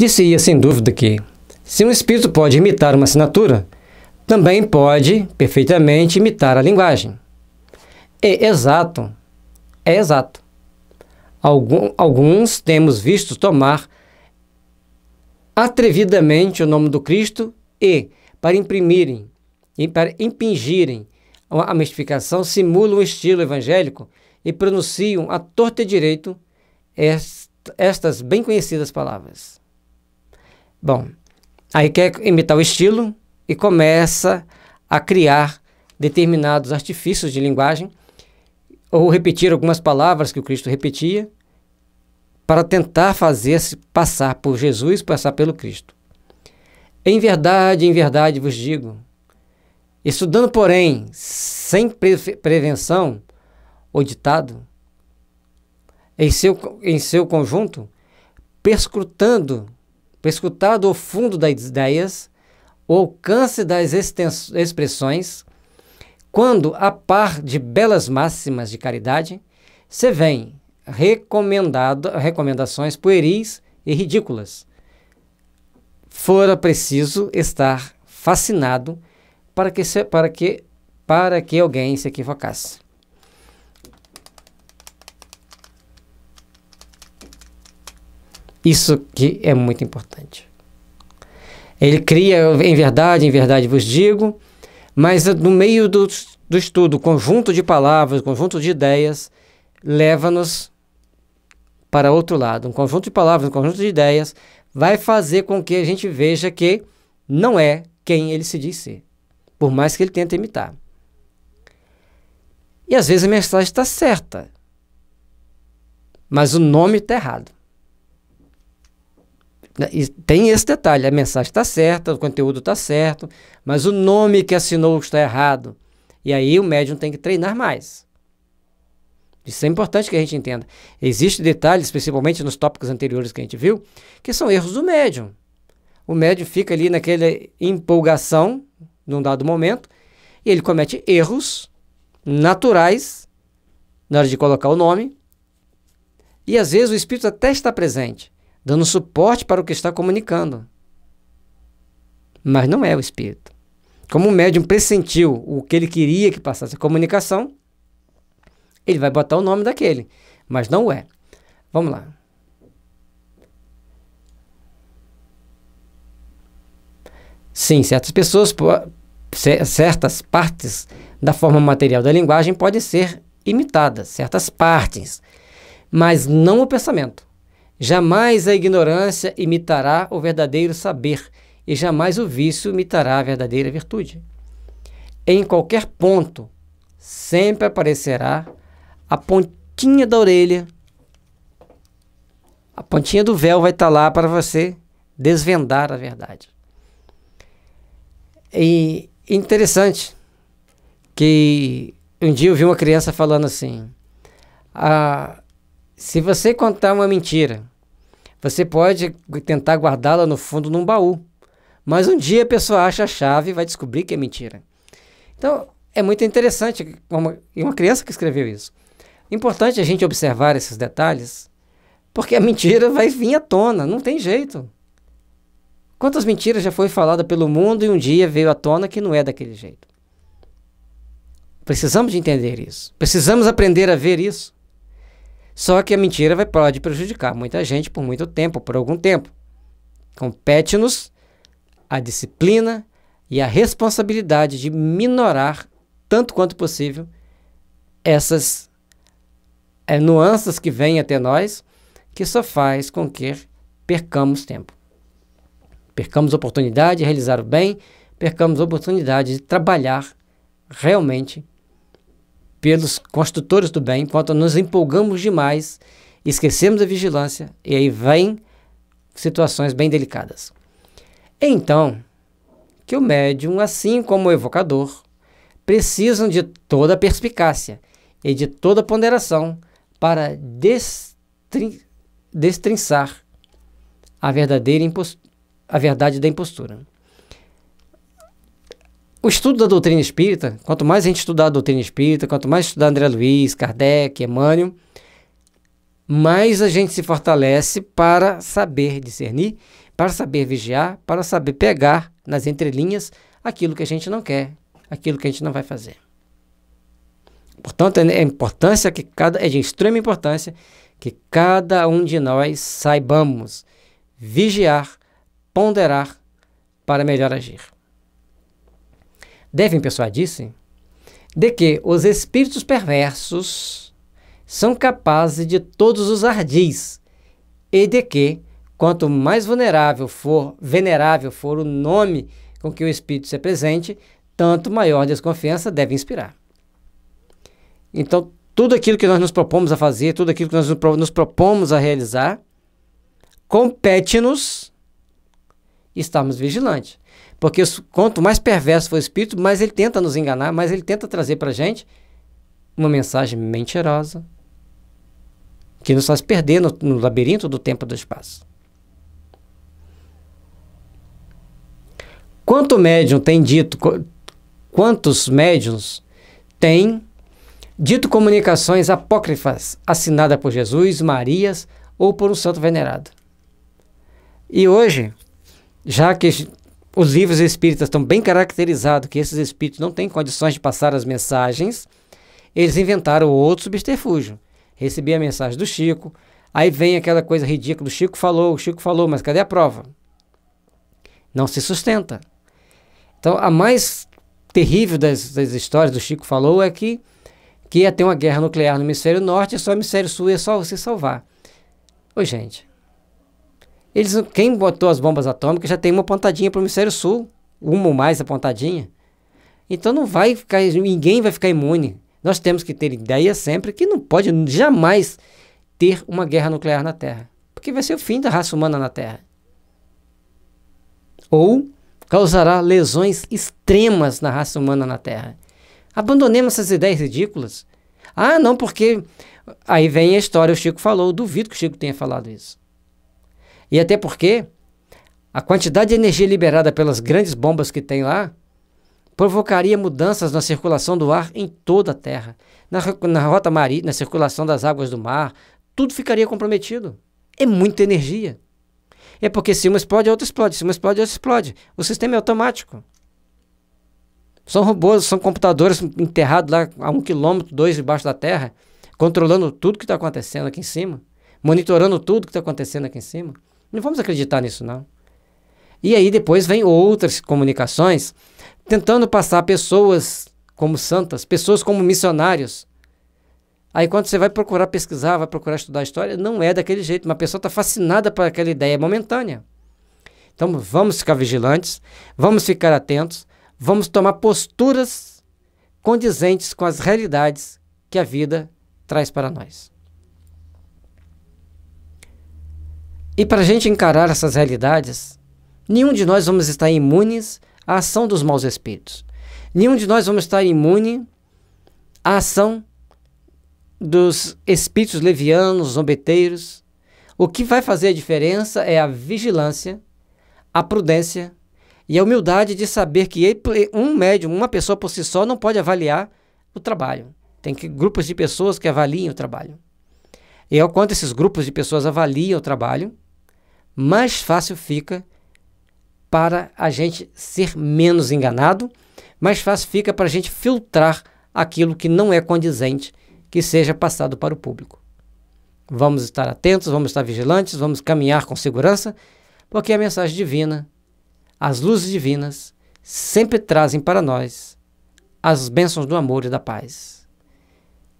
Disse-ia sem dúvida que, se um espírito pode imitar uma assinatura, também pode perfeitamente imitar a linguagem. É exato, é exato. Algum, alguns temos visto tomar atrevidamente o nome do Cristo e, para imprimirem e para impingirem a mistificação, simulam o estilo evangélico e pronunciam a torta e direito estas bem conhecidas palavras. Bom, aí quer imitar o estilo e começa a criar determinados artifícios de linguagem ou repetir algumas palavras que o Cristo repetia para tentar fazer-se passar por Jesus, passar pelo Cristo. Em verdade, em verdade vos digo, estudando, porém, sem pre prevenção, ou ditado, em seu, em seu conjunto, perscrutando para escutar o fundo das ideias, o alcance das expressões, quando, a par de belas máximas de caridade, se vêm recomendações pueris e ridículas. Fora preciso estar fascinado para que, se, para que, para que alguém se equivocasse. Isso que é muito importante. Ele cria, em verdade, em verdade vos digo, mas eh, no meio do, do estudo, o conjunto de palavras, o conjunto de ideias, leva-nos para outro lado. Um conjunto de palavras, um conjunto de ideias, vai fazer com que a gente veja que não é quem ele se diz ser, por mais que ele tente imitar. E às vezes a mensagem está certa, mas o nome está errado. Né, e tem esse detalhe, a mensagem está certa, o conteúdo está certo, mas o nome que assinou está errado. E aí o médium tem que treinar mais. Isso é importante que a gente entenda. Existem detalhes, principalmente nos tópicos anteriores que a gente viu, que são erros do médium. O médium fica ali naquela empolgação, num dado momento, e ele comete erros naturais na hora de colocar o nome. E às vezes o espírito até está presente, dando suporte para o que está comunicando. Mas não é o espírito. Como o médium pressentiu o que ele queria que passasse a comunicação, ele vai botar o nome daquele, mas não é. Vamos lá. Sim, certas pessoas, certas partes da forma material da linguagem podem ser imitadas, certas partes, mas não o pensamento. Jamais a ignorância imitará o verdadeiro saber, e jamais o vício imitará a verdadeira virtude. Em qualquer ponto, sempre aparecerá a pontinha da orelha, a pontinha do véu vai estar lá para você desvendar a verdade. E interessante que um dia eu vi uma criança falando assim: ah, se você contar uma mentira você pode tentar guardá-la no fundo num baú, mas um dia a pessoa acha a chave e vai descobrir que é mentira. Então, é muito interessante, uma, uma criança que escreveu isso. Importante a gente observar esses detalhes, porque a mentira vai vir à tona, não tem jeito. Quantas mentiras já foi falada pelo mundo e um dia veio à tona que não é daquele jeito? Precisamos de entender isso. Precisamos aprender a ver isso. Só que a mentira vai, pode prejudicar muita gente por muito tempo, por algum tempo. Compete-nos então, a disciplina e a responsabilidade de minorar, tanto quanto possível, essas é, nuances que vêm até nós, que só faz com que percamos tempo. Percamos oportunidade de realizar o bem, percamos oportunidade de trabalhar realmente pelos construtores do bem, quando nos empolgamos demais, esquecemos a vigilância e aí vêm situações bem delicadas. Então, que o médium, assim como o evocador, precisam de toda a perspicácia e de toda a ponderação para destrin destrinçar a verdadeira a verdade da impostura o estudo da doutrina espírita, quanto mais a gente estudar a doutrina espírita, quanto mais estudar André Luiz, Kardec, Emmanuel, mais a gente se fortalece para saber discernir, para saber vigiar, para saber pegar nas entrelinhas aquilo que a gente não quer, aquilo que a gente não vai fazer. Portanto, é, é importância que cada é de extrema importância que cada um de nós saibamos vigiar, ponderar para melhor agir devem persuadir-se de que os espíritos perversos são capazes de todos os ardis e de que, quanto mais vulnerável for, venerável for o nome com que o espírito se apresente, tanto maior desconfiança deve inspirar. Então, tudo aquilo que nós nos propomos a fazer, tudo aquilo que nós nos propomos a realizar, compete-nos estarmos vigilantes. Porque quanto mais perverso for o espírito, mais ele tenta nos enganar, mais ele tenta trazer para a gente uma mensagem mentirosa que nos faz perder no, no labirinto do tempo e do espaço. Quanto médium tem dito, quantos médiums têm dito comunicações apócrifas assinadas por Jesus, Marias ou por um santo venerado? E hoje, já que os livros espíritas estão bem caracterizados que esses espíritos não têm condições de passar as mensagens, eles inventaram outro subterfúgio. Recebi a mensagem do Chico, aí vem aquela coisa ridícula: o Chico falou, o Chico falou, mas cadê a prova? Não se sustenta. Então, a mais terrível das, das histórias do Chico falou é que, que ia ter uma guerra nuclear no hemisfério norte e só o hemisfério sul ia só se salvar. Ô, gente, eles, quem botou as bombas atômicas já tem uma pontadinha para o hemisfério sul, uma ou mais a pontadinha. Então não vai ficar, ninguém vai ficar imune. Nós temos que ter ideia sempre que não pode jamais ter uma guerra nuclear na Terra, porque vai ser o fim da raça humana na Terra. Ou causará lesões extremas na raça humana na Terra. Abandonemos essas ideias ridículas. Ah, não, porque aí vem a história, o Chico falou, duvido que o Chico tenha falado isso. E até porque a quantidade de energia liberada pelas grandes bombas que tem lá provocaria mudanças na circulação do ar em toda a Terra. Na, na rota marítima, na circulação das águas do mar, tudo ficaria comprometido. É muita energia. É porque se uma explode, a outra explode. Se uma explode, a outra explode. O sistema é automático. São robôs, são computadores enterrados lá a um quilômetro, dois debaixo da terra, controlando tudo que está acontecendo aqui em cima, monitorando tudo que está acontecendo aqui em cima. Não vamos acreditar nisso, não. E aí depois vem outras comunicações tentando passar pessoas como santas, pessoas como missionários. Aí quando você vai procurar pesquisar, vai procurar estudar a história, não é daquele jeito. Uma pessoa está fascinada por aquela ideia momentânea. Então vamos ficar vigilantes, vamos ficar atentos, vamos tomar posturas condizentes com as realidades que a vida traz para nós. E para a gente encarar essas realidades, nenhum de nós vamos estar imunes à ação dos maus espíritos. Nenhum de nós vamos estar imune à ação dos espíritos levianos, zombeteiros. O que vai fazer a diferença é a vigilância, a prudência e a humildade de saber que um médium, uma pessoa por si só, não pode avaliar o trabalho. Tem que, grupos de pessoas que avaliem o trabalho. E ao é quanto esses grupos de pessoas avaliam o trabalho, mais fácil fica para a gente ser menos enganado, mais fácil fica para a gente filtrar aquilo que não é condizente que seja passado para o público. Vamos estar atentos, vamos estar vigilantes, vamos caminhar com segurança, porque a mensagem divina, as luzes divinas, sempre trazem para nós as bênçãos do amor e da paz.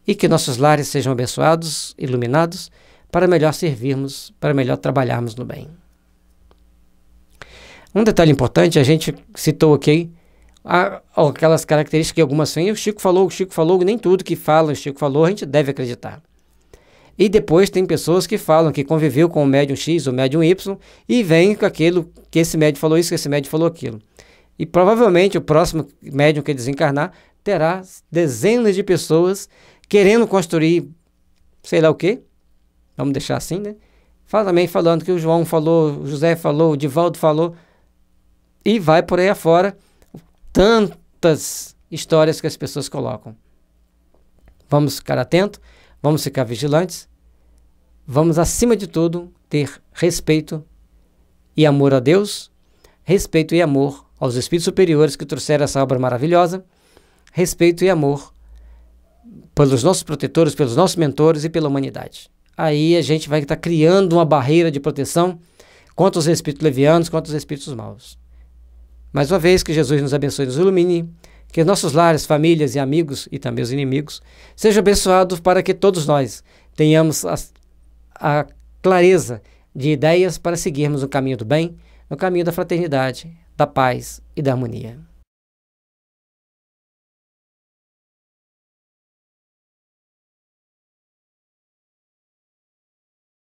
E que nossos lares sejam abençoados, iluminados para melhor servirmos, para melhor trabalharmos no bem. Um detalhe importante, a gente citou aqui aquelas características que algumas têm. O Chico falou, o Chico falou, nem tudo que fala, o Chico falou, a gente deve acreditar. E depois tem pessoas que falam que conviveu com o médium X ou médium Y e vem com aquilo que esse médium falou isso, que esse médium falou aquilo. E provavelmente o próximo médium que desencarnar terá dezenas de pessoas querendo construir sei lá o quê, vamos deixar assim, né? Fala também falando que o João falou, o José falou, o Divaldo falou, e vai por aí afora tantas histórias que as pessoas colocam. Vamos ficar atentos, vamos ficar vigilantes, vamos, acima de tudo, ter respeito e amor a Deus, respeito e amor aos Espíritos superiores que trouxeram essa obra maravilhosa, respeito e amor pelos nossos protetores, pelos nossos mentores e pela humanidade aí a gente vai estar tá criando uma barreira de proteção contra os espíritos levianos, contra os espíritos maus. Mais uma vez, que Jesus nos abençoe e nos ilumine, que nossos lares, famílias e amigos, e também os inimigos, sejam abençoados para que todos nós tenhamos a, a clareza de ideias para seguirmos o caminho do bem, no caminho da fraternidade, da paz e da harmonia.